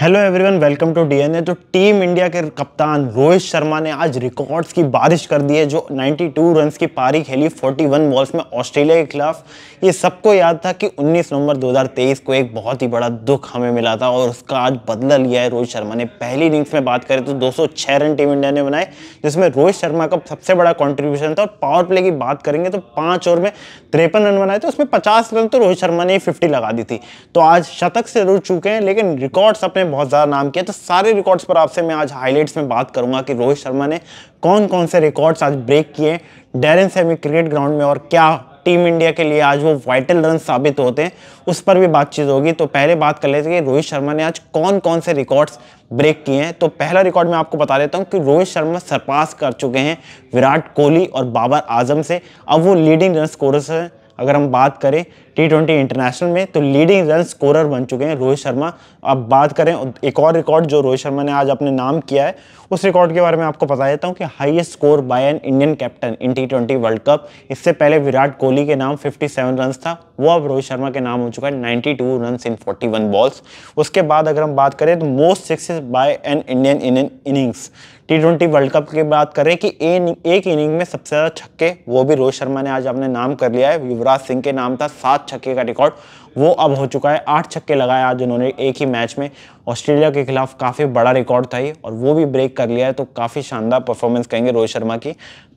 hello everyone welcome to DNA तो team India के कप्तान रोहित शर्मा ने आज रिकॉर्ड्स की बारिश कर दी है जो 92 रन्स की पारी खेली 41 बॉल्स में ऑस्ट्रेलिया के खिलाफ ये सबको याद था कि 19 नवंबर 2023 को एक बहुत ही बड़ा दुख हमें मिला था और उसका आज बदला लिया है रोहित शर्मा ने पहली इनिंग्स में बात करें तो दो रन टीम इंडिया ने बनाए जिसमें रोहित शर्मा का सबसे बड़ा कॉन्ट्रीब्यूशन था और पावर प्ले की बात करेंगे तो पाँच ओवर में तिरपन रन बनाए थे उसमें पचास रन तो रोहित शर्मा ने फिफ्टी लगा दी थी तो आज शतक से जरूर चुके हैं लेकिन रिकॉर्ड्स अपने बहुत ज़्यादा नाम किया तो सारे रिकॉर्ड्स पर आपसे मैं आज हाईलाइट्स में बात करूंगा कि रोहित शर्मा ने कौन कौन से रिकॉर्ड्स आज ब्रेक किए डेरन सेमी क्रिकेट ग्राउंड में और क्या टीम इंडिया के लिए आज वो वाइटल रन साबित होते हैं उस पर भी बातचीत होगी तो पहले बात कर लेते हैं कि रोहित शर्मा ने आज कौन कौन से रिकॉर्ड्स ब्रेक किए हैं तो पहला रिकॉर्ड मैं आपको बता देता हूं कि रोहित शर्मा सरपास कर चुके हैं विराट कोहली और बाबर आजम से अब वो लीडिंग रन स्कोरर्स हैं अगर हम बात करें टी ट्वेंटी इंटरनेशनल में तो लीडिंग रन स्कोरर बन चुके हैं रोहित शर्मा अब बात करें एक और रिकॉर्ड जो रोहित शर्मा ने आज अपने नाम किया है उस रिकॉर्ड के बारे में आपको बता देता हूँ कि highest score by an Indian captain in T twenty World Cup इससे पहले विराट कोहली के नाम 57 रन था वो अब रोहित शर्मा के नाम हो चुका है 92 रन इन 41 बॉल्स उसके बाद अगर हम बात करें तो most sixes by an Indian in innings T twenty World Cup की बात करें कि ए, एक इनिंग में सबसे ज़्यादा छक्के वो भी रोहित शर्मा ने आज अपने नाम कर लिया है युवराज सिंह के नाम था सात छक्के का रिकॉर्ड वो अब हो चुका है आठ छक्के लगाए आज उन्होंने एक ही मैच में ऑस्ट्रेलिया के खिलाफ काफ़ी बड़ा रिकॉर्ड था ही और वो भी ब्रेक कर लिया है तो काफ़ी शानदार परफॉर्मेंस कहेंगे रोहित शर्मा की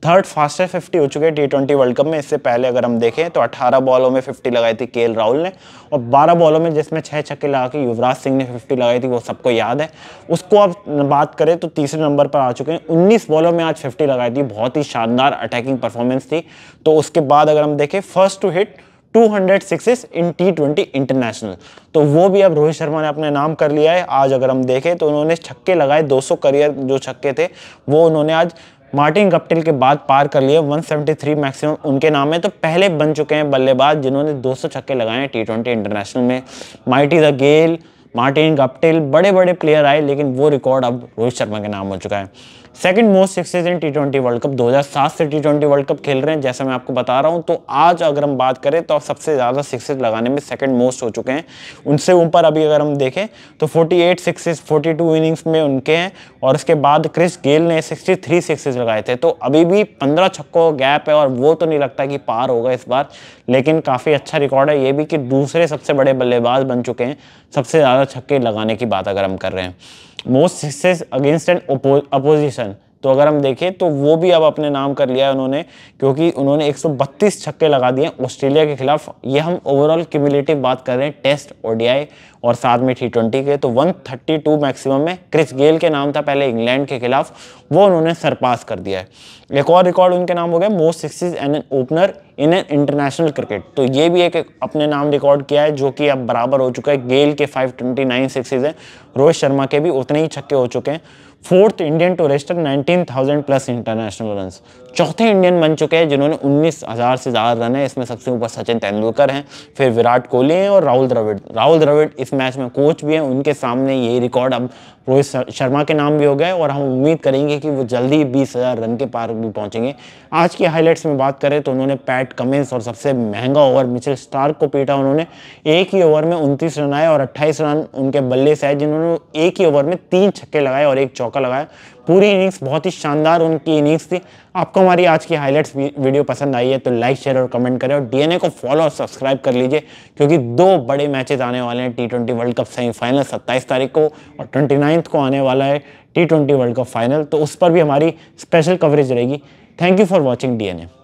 थर्ड फास्टेस्ट फिफ्टी हो चुके हैं टी ट्वेंटी वर्ल्ड कप में इससे पहले अगर हम देखें तो 18 बॉलों में फिफ्टी लगाई थी के राहुल ने और 12 बॉलों में जिसमें छह छक्के लगा के युवराज सिंह ने फिफ्टी लगाई थी वो सबको याद है उसको अब बात करें तो तीसरे नंबर पर आ चुके हैं उन्नीस बॉलों में आज फिफ्टी लगाई थी बहुत ही शानदार अटैकिंग परफॉर्मेंस थी तो उसके बाद अगर हम देखें first to hit 200 sixes in T twenty international तो वो भी अब रोहित शर्मा ने अपने नाम कर लिया है आज अगर हम देखें तो उन्होंने छक्के लगाए 200 करियर जो छक्के थे वो उन्होंने आज मार्टिन गप्टिल के बाद पार कर लिए 173 मैक्सिमम उनके नाम है तो पहले बन चुके हैं बल्लेबाज जिन्होंने 200 छक्के लगाए हैं टी ट्वेंटी इंटरनेशनल में mighty the Gayle Martin Guptill बड़े बड़े प्लेयर आए लेकिन वो रिकॉर्ड अब रोहित शर्मा के नाम हो चुका है second most success in T twenty World Cup 2007 से टी ट्वेंटी वर्ल्ड कप खेल रहे हैं जैसा मैं आपको बता रहा हूं तो आज अगर हम बात करें तो सबसे ज़्यादा सिक्सेज लगाने में सेकंड मोस्ट हो चुके हैं उनसे ऊपर अभी अगर हम देखें तो 48 सिक्सेज फोर्टी इनिंग्स में उनके हैं और उसके बाद क्रिस गेल ने 63 सिक्सेज लगाए थे तो अभी भी पंद्रह छक्कों गैप है और वो तो नहीं लगता कि पार होगा इस बार लेकिन काफ़ी अच्छा रिकॉर्ड है ये भी कि दूसरे सबसे बड़े बल्लेबाज बन चुके हैं सबसे ज़्यादा ज़्यादा छक्के लगाने की बात अगर हम कर रहे हैं most sixes against an opposition तो अगर हम देखें तो वो भी अब अपने नाम कर लिया है उन्होंने क्योंकि उन्होंने 132 छक्के लगा दिए ऑस्ट्रेलिया के खिलाफ ये हम ओवरऑल क्यूमुलेटिव बात कर रहे हैं टेस्ट ओडीआई और साथ में टी ट्वेंटी के तो 132 मैक्सिमम में क्रिस गेल के नाम था पहले इंग्लैंड के खिलाफ वो उन्होंने सरपास कर दिया है एक और रिकॉर्ड उनके नाम हो गया most six and an opener in an international cricket तो ये भी एक, अपने नाम रिकॉर्ड किया है जो कि अब बराबर हो चुका है गेल के फाइव ट्वेंटी हैं रोहित शर्मा के भी उतने ही छक्के हो चुके हैं fourth Indian to nineteen 19,000 plus international run चौथे इंडियन बन चुके हैं जिन्होंने 19,000 से ज़्यादा रन है इसमें सबसे ऊपर सचिन तेंदुलकर हैं फिर विराट कोहली हैं और राहुल द्रविड़ राहुल द्रविड़ इस मैच में कोच भी हैं उनके सामने ये रिकॉर्ड अब रोहित शर्मा के नाम भी हो गए और हम उम्मीद करेंगे कि वो जल्दी बीस हज़ार रन के पार भी पहुंचेंगे आज की हाईलाइट्स में बात करें तो उन्होंने पैट कमिंस और सबसे महंगा ओवर मिचेल स्टार्क को पीटा उन्होंने एक ही ओवर में उनतीस रन आए और अट्ठाईस रन उनके बल्ले से आए जिन्होंने एक ही ओवर में तीन छक्के लगाए और एक चौक चौका लगाया पूरी इनिंग्स बहुत ही शानदार उनकी इनिंग्स थी आपको हमारी आज की हाइलाइट्स वीडियो पसंद आई है तो लाइक शेयर और कमेंट करें और डीएनए को फॉलो और सब्सक्राइब कर लीजिए क्योंकि दो बड़े मैचेस आने वाले हैं T twenty World Cup semifinal सत्ताईस तारीख को और ट्वेंटी को आने वाला है T twenty World Cup final तो उस पर भी हमारी स्पेशल कवरेज रहेगी thank you for watching D